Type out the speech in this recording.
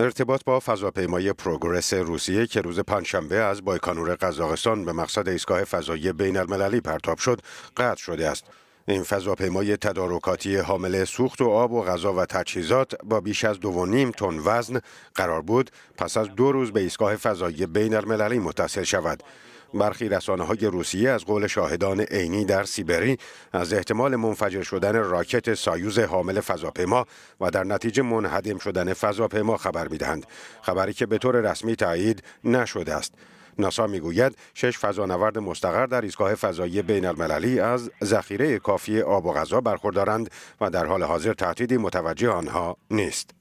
ارتباط با فضاپیمای پروگرس روسیه که روز پنجشنبه از بایکانور قزاقستان به مقصد ایستگاه فضایی بین المللی پرتاب شد قطع شده است. این فضاپیمای تدارکاتی حامل سوخت و آب و غذا و تجهیزات با بیش از دو و نیم تن وزن قرار بود پس از دو روز به ایستگاه فضایی بین المللی متصل شود. برخی رسانه های روسیه از قول شاهدان عینی در سیبری از احتمال منفجر شدن راکت سایوز حامل فضاپیما و در نتیجه منهدم شدن فضاپیما خبر میدهند خبری که به طور رسمی تایید نشده است ناسا میگوید شش فضانورد مستقر در ایستگاه فضایی بین المللی از ذخیره کافی آب و غذا برخوردارند و در حال حاضر تهدیدی متوجه آنها نیست.